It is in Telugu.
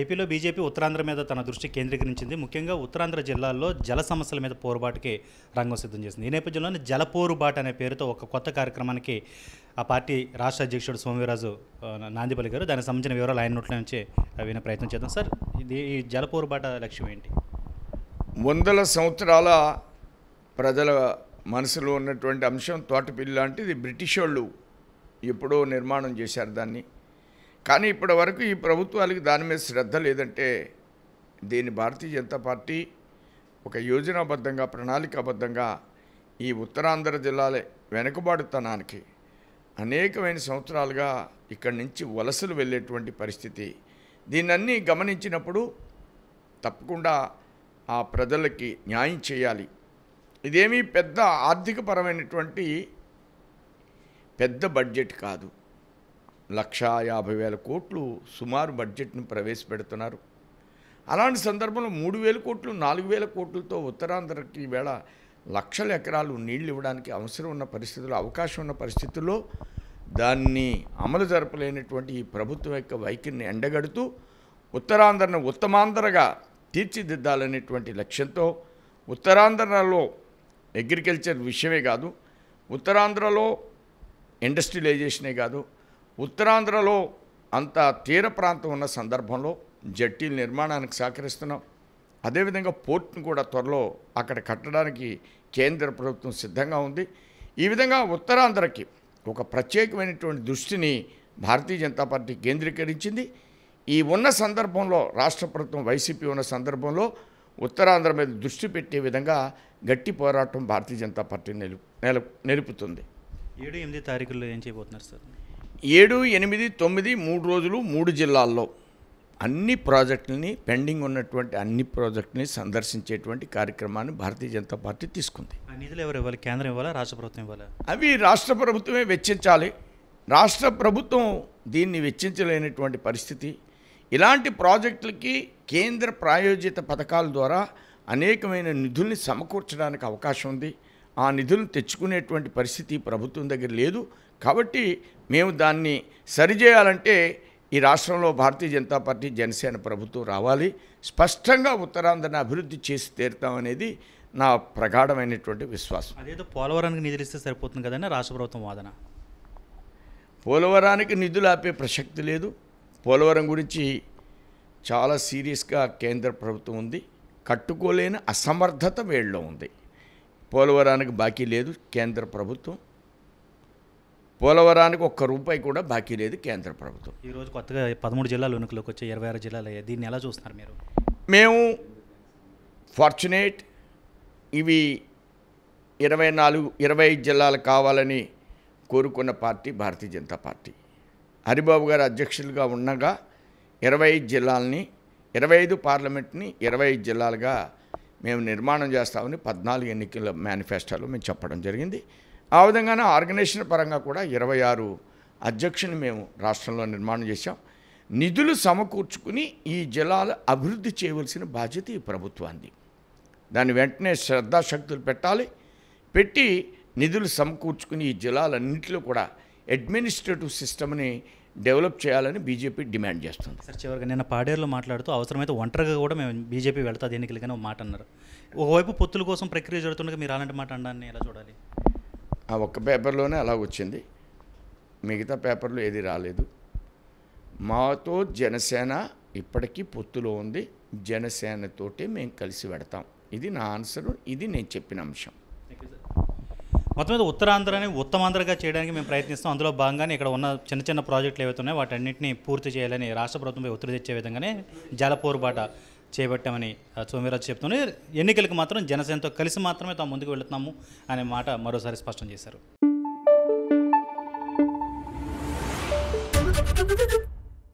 ఏపీలో బీజేపీ ఉత్తరాంధ్ర మీద తన దృష్టి కేంద్రీకరించింది ముఖ్యంగా ఉత్తరాంధ్ర జిల్లాల్లో జల సమస్యల మీద పోరుబాటుకి రంగం సిద్ధం చేసింది ఈ నేపథ్యంలోనే జల పోరుబాటు అనే పేరుతో ఒక కొత్త కార్యక్రమానికి ఆ పార్టీ రాష్ట్ర అధ్యక్షుడు సోమవీరాజు నాందిపల్లి గారు దానికి సంబంధించిన వివరాలు ఆయన నోట్ల నుంచి వినే ప్రయత్నం చేద్దాం సార్ ఇది ఈ జల పోరుబాట లక్ష్యం ఏంటి వందల సంవత్సరాల ప్రజల మనసులో ఉన్నటువంటి అంశం తోటపిల్లి లాంటిది బ్రిటిష్ వాళ్ళు ఎప్పుడో నిర్మాణం చేశారు దాన్ని కానీ ఇప్పటి వరకు ఈ ప్రభుత్వాలకి దాని మీద శ్రద్ధ లేదంటే దీన్ని భారతీయ జనతా పార్టీ ఒక యోజనాబద్ధంగా ప్రణాళికాబద్ధంగా ఈ ఉత్తరాంధ్ర జిల్లాల వెనుకబాటుతనానికి అనేకమైన సంవత్సరాలుగా ఇక్కడి నుంచి వలసలు వెళ్ళేటువంటి పరిస్థితి దీన్నన్నీ గమనించినప్పుడు తప్పకుండా ఆ ప్రజలకి న్యాయం చేయాలి ఇదేమీ పెద్ద ఆర్థికపరమైనటువంటి పెద్ద బడ్జెట్ కాదు లక్షా యాభై వేల కోట్లు సుమారు బడ్జెట్ను ప్రవేశపెడుతున్నారు అలాంటి సందర్భంలో మూడు వేల కోట్లు నాలుగు వేల కోట్లతో ఉత్తరాంధ్రకి ఈవేళ లక్షల ఎకరాలు నీళ్లు ఇవ్వడానికి అవసరం ఉన్న పరిస్థితుల్లో అవకాశం ఉన్న పరిస్థితుల్లో దాన్ని అమలు జరపలేనటువంటి ఈ ప్రభుత్వం యొక్క వైఖరిని ఎండగడుతూ ఉత్తరాంధ్రను ఉత్తమాంధ్రగా తీర్చిదిద్దాలనేటువంటి లక్ష్యంతో ఉత్తరాంధ్రలో అగ్రికల్చర్ విషయమే కాదు ఉత్తరాంధ్రలో ఇండస్ట్రియలైజేషనే కాదు ఉత్తరాంధ్రలో అంత తీర ప్రాంతం ఉన్న సందర్భంలో జట్టీల నిర్మాణానికి సహకరిస్తున్నాం అదేవిధంగా పోర్ట్ను కూడా త్వరలో అక్కడ కట్టడానికి కేంద్ర ప్రభుత్వం సిద్ధంగా ఉంది ఈ విధంగా ఉత్తరాంధ్రకి ఒక ప్రత్యేకమైనటువంటి దృష్టిని భారతీయ జనతా పార్టీ కేంద్రీకరించింది ఈ ఉన్న సందర్భంలో రాష్ట్ర ప్రభుత్వం వైసీపీ ఉన్న సందర్భంలో ఉత్తరాంధ్ర మీద దృష్టి పెట్టే విధంగా గట్టి పోరాటం భారతీయ జనతా పార్టీ నిలు నిలుపుతుంది ఏడు ఎనిమిది తారీఖుల్లో ఏం చేయబోతున్నారు సార్ ఏడు ఎనిమిది తొమ్మిది మూడు రోజులు మూడు జిల్లాల్లో అన్ని ప్రాజెక్టులని పెండింగ్ ఉన్నటువంటి అన్ని ప్రాజెక్టుని సందర్శించేటువంటి కార్యక్రమాన్ని భారతీయ జనతా పార్టీ తీసుకుంది నిధులు ఎవరు ఇవ్వాలి కేంద్రం ఇవ్వాలా రాష్ట్ర ప్రభుత్వం ఇవ్వాలా అవి రాష్ట్ర ప్రభుత్వమే వెచ్చించాలి రాష్ట్ర ప్రభుత్వం దీన్ని వెచ్చించలేనటువంటి పరిస్థితి ఇలాంటి ప్రాజెక్టులకి కేంద్ర ప్రాయోజిత పథకాల ద్వారా అనేకమైన నిధుల్ని సమకూర్చడానికి అవకాశం ఉంది ఆ నిధులు తెచ్చుకునేటువంటి పరిస్థితి ప్రభుత్వం దగ్గర లేదు కాబట్టి మేము దాన్ని సరిచేయాలంటే ఈ రాష్ట్రంలో భారతీయ జనతా పార్టీ జనసేన ప్రభుత్వం రావాలి స్పష్టంగా ఉత్తరాంధ్రని అభివృద్ధి చేసి తీరుతామనేది నా ప్రగాఢమైనటువంటి విశ్వాసం అదేదో పోలవరానికి నిధులు ఇస్తే సరిపోతుంది కదండి రాష్ట్ర ప్రభుత్వం వాదన పోలవరానికి నిధులు ఆపే ప్రసక్తి లేదు పోలవరం గురించి చాలా సీరియస్గా కేంద్ర ప్రభుత్వం ఉంది కట్టుకోలేని అసమర్థత వేళ్ళలో ఉంది పోలవరానికి బాకీ లేదు కేంద్ర ప్రభుత్వం పోలవరానికి ఒక్క రూపాయి కూడా బాకీ లేదు కేంద్ర ప్రభుత్వం ఈరోజు కొత్తగా పదమూడు జిల్లాలు వెనుకలోకి వచ్చే ఇరవై ఆరు జిల్లాలు దీన్ని ఎలా చూస్తున్నారు మీరు మేము ఫార్చునేట్ ఇవి ఇరవై నాలుగు ఇరవై జిల్లాలు కావాలని కోరుకున్న పార్టీ భారతీయ జనతా పార్టీ హరిబాబు గారు అధ్యక్షులుగా ఉండగా ఇరవై జిల్లాలని ఇరవై ఐదు పార్లమెంట్ని ఇరవై జిల్లాలుగా మేము నిర్మాణం చేస్తామని పద్నాలుగు ఎన్నికల మేనిఫెస్టోలో మేము చెప్పడం జరిగింది ఆ విధంగానే ఆర్గనైజేషన్ పరంగా కూడా ఇరవై ఆరు అధ్యక్షుని మేము రాష్ట్రంలో నిర్మాణం చేశాం నిధులు సమకూర్చుకుని ఈ జిల్లాలు అభివృద్ధి చేయవలసిన బాధ్యత ఈ ప్రభుత్వాన్ని దాని వెంటనే శ్రద్ధాశక్తులు పెట్టాలి పెట్టి నిధులు సమకూర్చుకుని ఈ జిల్లాలన్నింటిలో కూడా అడ్మినిస్ట్రేటివ్ సిస్టమ్ని డెవలప్ చేయాలని బీజేపీ డిమాండ్ చేస్తుంది సార్ చివరిగా నిన్న పాడేరులో మాట్లాడుతూ అవసరమైతే ఒంటరిగా కూడా మేము బీజేపీ వెళ్తాది కానీ మాట అన్నారు ఒకవైపు పొత్తుల కోసం ప్రక్రియ జరుగుతుండగా మీరు అలాంటి మాట అనడాన్ని ఎలా చూడాలి ఆ ఒక్క పేపర్లోనే అలా వచ్చింది మిగతా పేపర్లో ఏది రాలేదు మాతో జనసేన ఇప్పటికీ పొత్తులో ఉంది జనసేనతోటే మేము కలిసి పెడతాం ఇది నా ఆన్సర్ ఇది నేను చెప్పిన అంశం మొత్తం మీద ఉత్తరాంధ్రని ఉత్తమాంధ్రగా చేయడానికి మేము ప్రయత్నిస్తాం అందులో భాగంగానే ఇక్కడ ఉన్న చిన్న చిన్న ప్రాజెక్టులు ఏవైతే ఉన్నాయో అన్నింటినీ పూర్తి చేయాలని రాష్ట్ర ప్రభుత్వంపై ఒత్తిడి తెచ్చే విధంగానే జలపోరు చేపట్టామని సోమిరాజు చెప్తూనే ఎన్నికలకు మాత్రం జనసేనతో కలిసి మాత్రమే తాము ముందుకు వెళుతున్నాము అనే మాట మరోసారి స్పష్టం చేశారు